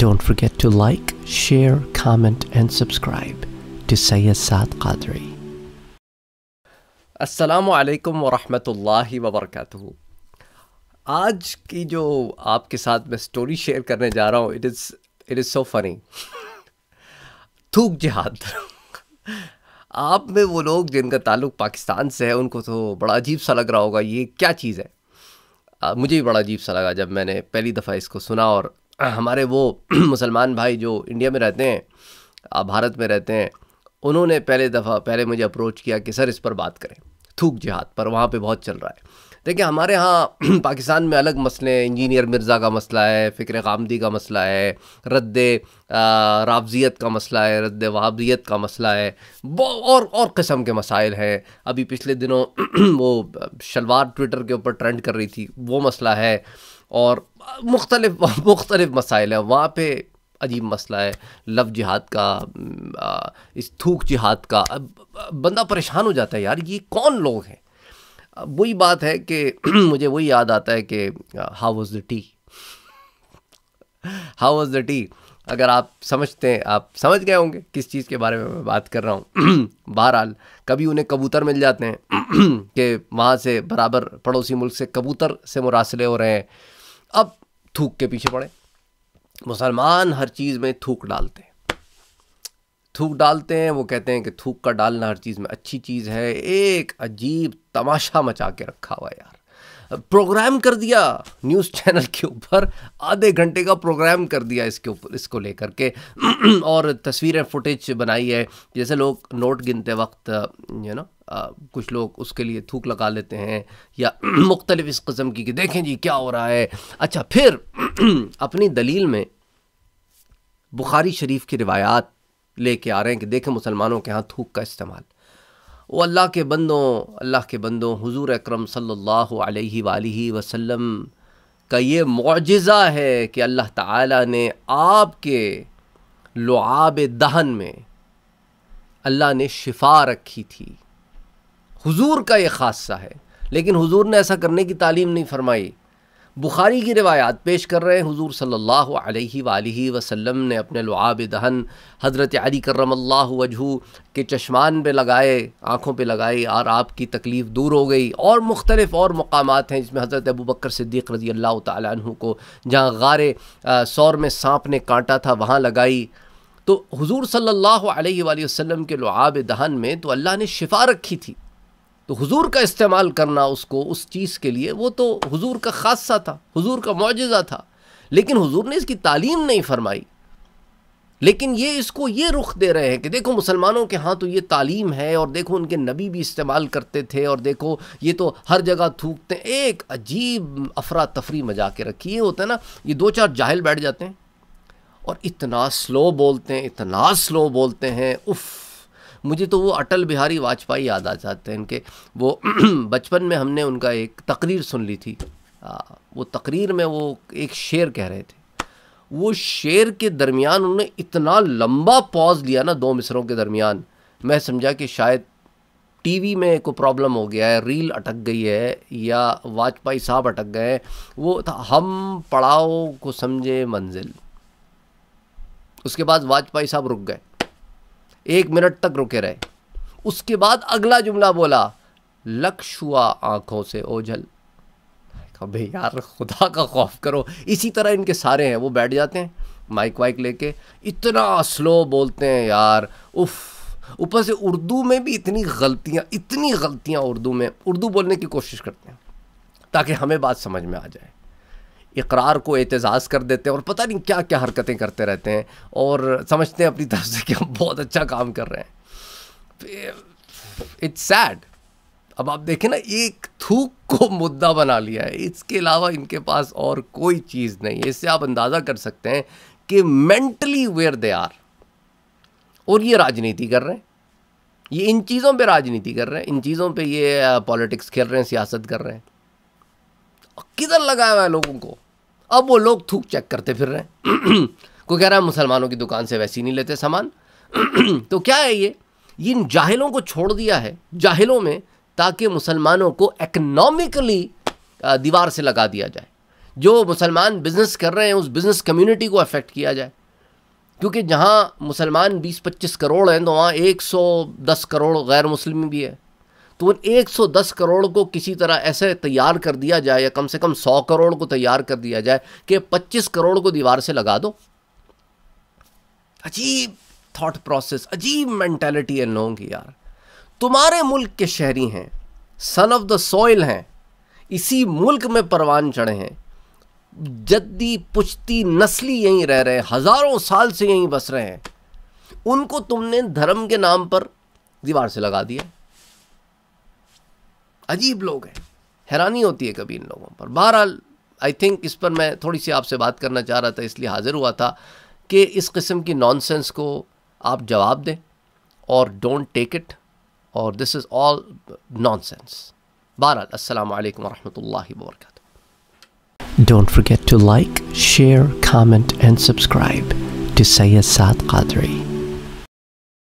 Don't forget to like, share, comment and subscribe to Sayyid Saad Qadri. Assalamu alaikum wa असलकम वरहि वबरक आज की जो आपके साथ मैं स्टोरी शेयर करने जा रहा हूँ it is it is so funny थूक जिहाद आप में वो लोग जिनका ताल्लुक पाकिस्तान से है उनको तो बड़ा अजीब सा लग रहा होगा ये क्या चीज़ है आ, मुझे भी बड़ा अजीब सा लगा जब मैंने पहली दफ़ा इसको सुना और हमारे वो मुसलमान भाई जो इंडिया में रहते हैं भारत में रहते हैं उन्होंने पहले दफ़ा पहले मुझे अप्रोच किया कि सर इस पर बात करें थूक जिहाद पर वहाँ पे बहुत चल रहा है देखिए हमारे यहाँ पाकिस्तान में अलग मसले हैं इंजीनियर मिर्ज़ा का मसला है फ़िक्र कामदी का मसला है रद्द रावजियत का मसला है रद्द वहाबियत का मसला है और और किस्म के मसाइल हैं अभी पिछले दिनों वो शलवार ट्विटर के ऊपर ट्रेंड कर रही थी वो मसला है और मुख्तलिफ मुख्तलिफ मसाइल हैं वहाँ पर अजीब मसला है लव जिहाद का इस थूक जिहाद का बंदा परेशान हो जाता है यार ये कौन लोग हैं वही बात है कि मुझे वही याद आता है कि how was the tea how was the tea अगर आप समझते हैं आप समझ गए होंगे किस चीज़ के बारे में मैं बात कर रहा हूँ बहरहाल कभी उन्हें कबूतर मिल जाते हैं कि वहाँ से बराबर पड़ोसी मुल्क से कबूतर से मुरासले हो रहे हैं अब थूक के पीछे पड़े मुसलमान हर चीज़ में थूक डालते हैं थूक डालते हैं वो कहते हैं कि थूक का डालना हर चीज़ में अच्छी चीज़ है एक अजीब तमाशा मचा के रखा हुआ यार प्रोग्राम कर दिया न्यूज़ चैनल के ऊपर आधे घंटे का प्रोग्राम कर दिया इसके ऊपर इसको लेकर के और तस्वीरें फुटेज बनाई है जैसे लोग नोट गिनते वक्त यू नो कुछ लोग उसके लिए थूक लगा लेते हैं या मुख्तलिफ इस कस्म की कि देखें जी क्या हो रहा है अच्छा फिर अपनी दलील में बुखारी शरीफ की रिवायात लेके आ रहे हैं कि देखें मुसलमानों के यहाँ थूक का इस्तेमाल वो अल्लाह के बंदों अल्लाह के बंदों हुजूर अकरम सल्लल्लाहु अलैहि वालैहि वसल्लम का ये मुआजा है कि अल्लाह ताला ने आपके लुआब दहन में अल्लाह ने शिफा रखी थी हुजूर का ये खासा है लेकिन हुजूर ने ऐसा करने की तालीम नहीं फरमाई बुखारी की रिवायात पेश कर रहे हैं हुजूर सल्लल्लाहु अलैहि सल्ला वसल्लम ने अपने लुआब दहन हज़रत अली करम वजहू के चश्मान पे लगाए आँखों पे लगाए और आपकी तकलीफ़ दूर हो गई और मुख्तलिफ़ और मकाम हैं जिसमें हज़रत अबू बकर सिद्दीक रज़ी अल्लाह तु को जहाँ गारे सौर में सांप ने कांटा था वहाँ लगाई तो हज़ू सल्ला वसम के लुआब दहन में तो अल्लाह ने शिफा रखी थी तो हुजूर का इस्तेमाल करना उसको उस चीज़ के लिए वो तो हुजूर का खासा था हुजूर का मुजज़ा था लेकिन हुजूर ने इसकी तालीम नहीं फरमाई लेकिन ये इसको ये रुख दे रहे हैं कि देखो मुसलमानों के हाँ तो ये तालीम है और देखो उनके नबी भी इस्तेमाल करते थे और देखो ये तो हर जगह थूकते हैं एक अजीब अफरा तफरी मजा के रखी ये होता है ना ये दो चार जाहिल बैठ जाते हैं और इतना स्लो बोलते हैं इतना स्लो बोलते हैं उफ़ मुझे तो वो अटल बिहारी वाजपेयी याद आ जाते हैं इनके वो बचपन में हमने उनका एक तकरीर सुन ली थी आ, वो तकरीर में वो एक शेर कह रहे थे वो शेर के दरमियान उन्होंने इतना लंबा पॉज लिया ना दो मिसरों के दरमियान मैं समझा कि शायद टीवी में को प्रॉब्लम हो गया है रील अटक गई है या वाजपेयी साहब अटक गए हैं वो था हम पड़ाव को समझे मंजिल उसके बाद वाजपेयी साहब रुक गए एक मिनट तक रुके रहे उसके बाद अगला जुमला बोला लक्ष हुआ आँखों से ओझल कभी यार खुदा का खौफ करो इसी तरह इनके सारे हैं वो बैठ जाते हैं माइक वाइक लेके इतना स्लो बोलते हैं यार उफ़ ऊपर से उर्दू में भी इतनी गलतियाँ इतनी गलतियाँ उर्दू में उर्दू बोलने की कोशिश करते हैं ताकि हमें बात समझ में आ जाए इकरार को एतजाज़ कर देते हैं और पता नहीं क्या क्या हरकतें करते रहते हैं और समझते हैं अपनी तरफ से कि हम बहुत अच्छा काम कर रहे हैं इट्स सैड अब आप देखें ना एक थूक को मुद्दा बना लिया है इसके अलावा इनके पास और कोई चीज़ नहीं इससे आप अंदाज़ा कर सकते हैं कि मेंटली वेयर दे आर और ये राजनीति कर रहे हैं ये इन चीज़ों पे राजनीति कर रहे हैं इन चीज़ों पे ये पॉलिटिक्स खेल रहे हैं सियासत कर रहे हैं किधर लगाया हुआ है लोगों को अब वो लोग थूक चेक करते फिर रहे हैं कोई कह रहा है मुसलमानों की दुकान से वैसे ही नहीं लेते सामान तो क्या है ये इन जाहिलों को छोड़ दिया है जाहिलों में ताकि मुसलमानों को इकनॉमिकली दीवार से लगा दिया जाए जो मुसलमान बिज़नेस कर रहे हैं उस बिज़नेस कम्युनिटी को अफेक्ट किया जाए क्योंकि जहाँ मुसलमान 20-25 करोड़ हैं तो वहाँ 110 करोड़ गैर मुस्लिम भी है तो उन 110 करोड़ को किसी तरह ऐसे तैयार कर दिया जाए या कम से कम 100 करोड़ को तैयार कर दिया जाए कि 25 करोड़ को दीवार से लगा दो अजीब थॉट प्रोसेस अजीब मेंटेलिटी है लोगों की यार तुम्हारे मुल्क के शहरी हैं सन ऑफ द सॉइल हैं इसी मुल्क में परवान चढ़े हैं जद्दी पुश्ती नस्ली यहीं रह रहे हैं हज़ारों साल से यहीं बस रहे हैं उनको तुमने धर्म के नाम पर दीवार से लगा दिया अजीब लोग हैं हैरानी होती है कभी इन लोगों पर बहरहाल आई थिंक इस पर मैं थोड़ी सी आपसे बात करना चाह रहा था इसलिए हाज़िर हुआ था कि इस किस्म की नॉनसेंस को आप जवाब दें और डोंट टेक इट और दिस इज़ ऑल नॉनसेंस बहरहाल अस्सलाम वालेकुम रहमतुल्लाहि व don't forget to like share comment and subscribe to Syed Qadri